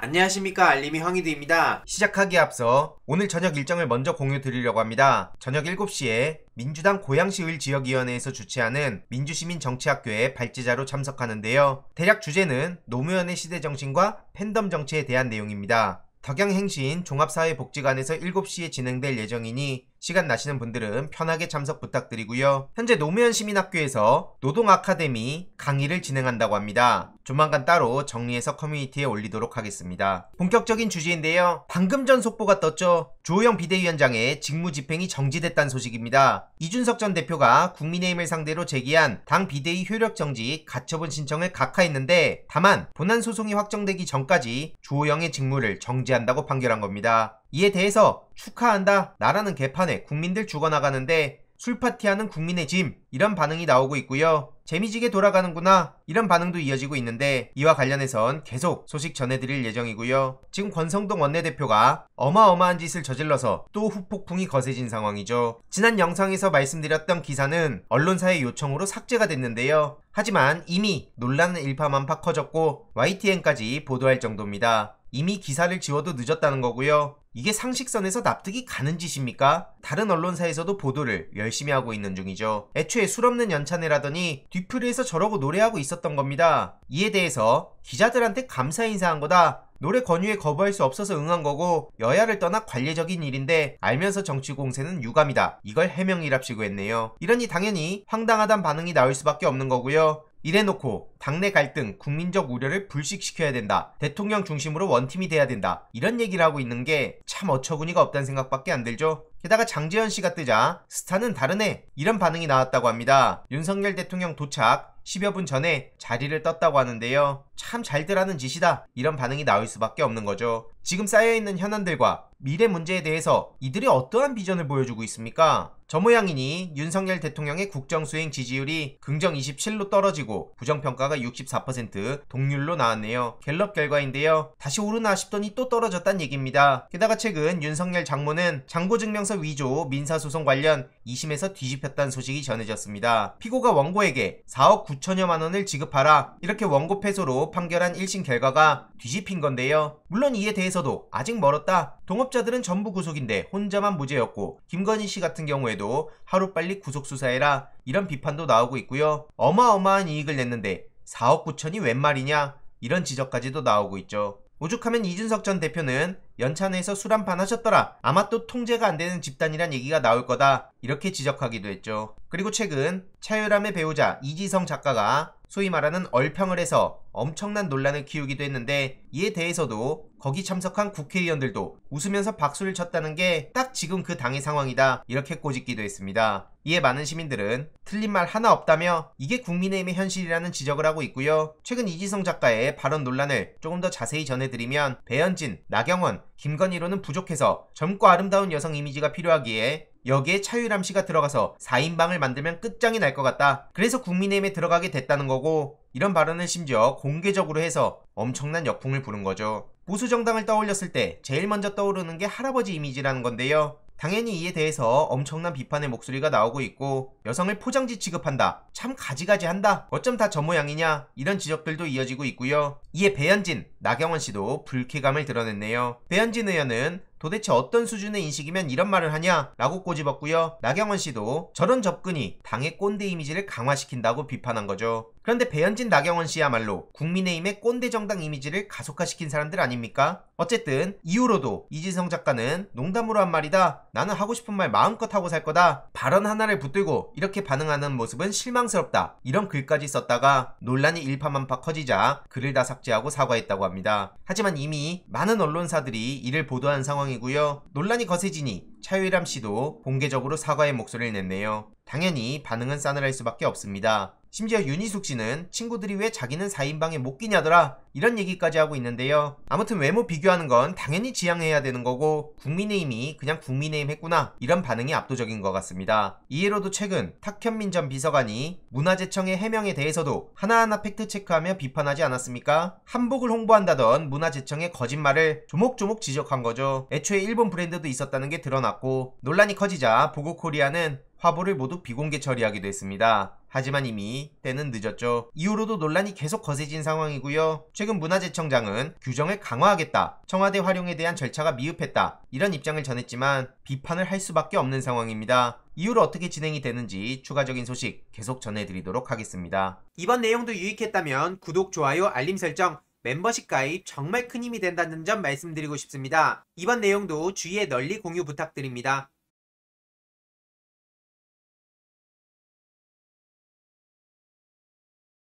안녕하십니까 알림이 황희드입니다. 시작하기에 앞서 오늘 저녁 일정을 먼저 공유 드리려고 합니다. 저녁 7시에 민주당 고양시을 지역위원회에서 주최하는 민주시민정치학교의 발제자로 참석하는데요. 대략 주제는 노무현의 시대정신과 팬덤 정치에 대한 내용입니다. 덕양행신 종합사회복지관에서 7시에 진행될 예정이니 시간 나시는 분들은 편하게 참석 부탁드리고요. 현재 노무현 시민학교에서 노동 아카데미 강의를 진행한다고 합니다. 조만간 따로 정리해서 커뮤니티에 올리도록 하겠습니다. 본격적인 주제인데요. 방금 전 속보가 떴죠. 조호영 비대위원장의 직무집행이 정지됐다는 소식입니다. 이준석 전 대표가 국민의힘을 상대로 제기한 당 비대위 효력 정지 가처분 신청을 각하했는데 다만 본안 소송이 확정되기 전까지 조호영의 직무를 정지한다고 판결한 겁니다. 이에 대해서 축하한다 나라는 개판에 국민들 죽어나가는데 술파티하는 국민의 짐 이런 반응이 나오고 있고요. 재미지게 돌아가는구나 이런 반응도 이어지고 있는데 이와 관련해선 계속 소식 전해드릴 예정이고요. 지금 권성동 원내대표가 어마어마한 짓을 저질러서 또 후폭풍이 거세진 상황이죠. 지난 영상에서 말씀드렸던 기사는 언론사의 요청으로 삭제가 됐는데요. 하지만 이미 논란은 일파만파 커졌고 YTN까지 보도할 정도입니다. 이미 기사를 지워도 늦었다는 거고요. 이게 상식선에서 납득이 가는 짓입니까? 다른 언론사에서도 보도를 열심히 하고 있는 중이죠. 애초에 술 없는 연찬내라더니 뒤풀이에서 저러고 노래하고 있었던 겁니다. 이에 대해서 기자들한테 감사 인사한 거다. 노래 권유에 거부할 수 없어서 응한 거고 여야를 떠나 관례적인 일인데 알면서 정치 공세는 유감이다. 이걸 해명이랍시고 했네요. 이러니 당연히 황당하단 반응이 나올 수밖에 없는 거고요. 이래놓고 당내 갈등, 국민적 우려를 불식시켜야 된다. 대통령 중심으로 원팀이 돼야 된다. 이런 얘기를 하고 있는 게 참 어처구니가 없다는 생각밖에 안 들죠. 게다가 장재현 씨가 뜨자 스타는 다르네 이런 반응이 나왔다고 합니다. 윤석열 대통령 도착 10여 분 전에 자리를 떴다고 하는데요. 참 잘들 하는 짓이다 이런 반응이 나올 수밖에 없는 거죠. 지금 쌓여있는 현안들과 미래 문제에 대해서 이들이 어떠한 비전을 보여주고 있습니까? 저 모양이니 윤석열 대통령의 국정수행 지지율이 긍정 27로 떨어지고 부정평가가 64% 동률로 나왔네요. 갤럽 결과인데요. 다시 오르나 싶더니 또 떨어졌단 얘기입니다. 게다가 최근 윤석열 장모는 장고증명서 위조 민사소송 관련 2심에서 뒤집혔다는 소식이 전해졌습니다. 피고가 원고에게 4억 9천여만 원을 지급하라 이렇게 원고 패소로 판결한 1심 결과가 뒤집힌 건데요. 물론 이에 대해서도 아직 멀었다. 동업 수법자들은 전부 구속인데 혼자만 무죄였고 김건희 씨 같은 경우에도 하루빨리 구속 수사해라 이런 비판도 나오고 있고요. 어마어마한 이익을 냈는데 4억 9천이 웬 말이냐 이런 지적까지도 나오고 있죠. 오죽하면 이준석 전 대표는 연찬에서 술 한판 하셨더라. 아마 또 통제가 안 되는 집단이란 얘기가 나올 거다. 이렇게 지적하기도 했죠. 그리고 최근 차유람의 배우자 이지성 작가가 소위 말하는 얼평을 해서 엄청난 논란을 키우기도 했는데 이에 대해서도 거기 참석한 국회의원들도 웃으면서 박수를 쳤다는 게 딱 지금 그 당의 상황이다 이렇게 꼬집기도 했습니다. 이에 많은 시민들은 틀린 말 하나 없다며 이게 국민의힘의 현실이라는 지적을 하고 있고요. 최근 이지성 작가의 발언 논란을 조금 더 자세히 전해드리면 배현진, 나경원, 김건희로는 부족해서 젊고 아름다운 여성 이미지가 필요하기에 여기에 차유람 씨가 들어가서 4인방을 만들면 끝장이 날 것 같다. 그래서 국민의힘에 들어가게 됐다는 거고 이런 발언을 심지어 공개적으로 해서 엄청난 역풍을 부른 거죠. 보수 정당을 떠올렸을 때 제일 먼저 떠오르는 게 할아버지 이미지라는 건데요. 당연히 이에 대해서 엄청난 비판의 목소리가 나오고 있고 여성을 포장지 취급한다. 참 가지가지 한다. 어쩜 다 저 모양이냐. 이런 지적들도 이어지고 있고요. 이에 배현진, 나경원 씨도 불쾌감을 드러냈네요. 배현진 의원은 도대체 어떤 수준의 인식이면 이런 말을 하냐? 라고 꼬집었고요. 나경원 씨도 저런 접근이 당의 꼰대 이미지를 강화시킨다고 비판한 거죠. 그런데 배현진 나경원 씨야말로 국민의힘의 꼰대 정당 이미지를 가속화시킨 사람들 아닙니까? 어쨌든 이후로도 이진성 작가는 농담으로 한 말이다. 나는 하고 싶은 말 마음껏 하고 살 거다. 발언 하나를 붙들고 이렇게 반응하는 모습은 실망스럽다. 이런 글까지 썼다가 논란이 일파만파 커지자 글을 다 삭제하고 사과했다고 합니다. 하지만 이미 많은 언론사들이 이를 보도한 상황 상황이고요. 논란이 거세지니 차유람 씨도 공개적으로 사과의 목소리를 냈네요. 당연히 반응은 싸늘할 수밖에 없습니다. 심지어 윤희숙 씨는 친구들이 왜 자기는 4인방에 못 끼냐더라 이런 얘기까지 하고 있는데요. 아무튼 외모 비교하는 건 당연히 지양해야 되는 거고 국민의힘이 그냥 국민의힘 했구나 이런 반응이 압도적인 것 같습니다. 이해로도 최근 탁현민 전 비서관이 문화재청의 해명에 대해서도 하나하나 팩트체크하며 비판하지 않았습니까? 한복을 홍보한다던 문화재청의 거짓말을 조목조목 지적한 거죠. 애초에 일본 브랜드도 있었다는 게 드러났고 논란이 커지자 보고코리아는 화보를 모두 비공개 처리하기도 했습니다. 하지만 이미 때는 늦었죠. 이후로도 논란이 계속 거세진 상황이고요. 최근 문화재청장은 규정을 강화하겠다. 청와대 활용에 대한 절차가 미흡했다. 이런 입장을 전했지만 비판을 할 수밖에 없는 상황입니다. 이후로 어떻게 진행이 되는지 추가적인 소식 계속 전해드리도록 하겠습니다. 이번 내용도 유익했다면 구독, 좋아요, 알림 설정, 멤버십 가입 정말 큰 힘이 된다는 점 말씀드리고 싶습니다. 이번 내용도 주위에 널리 공유 부탁드립니다.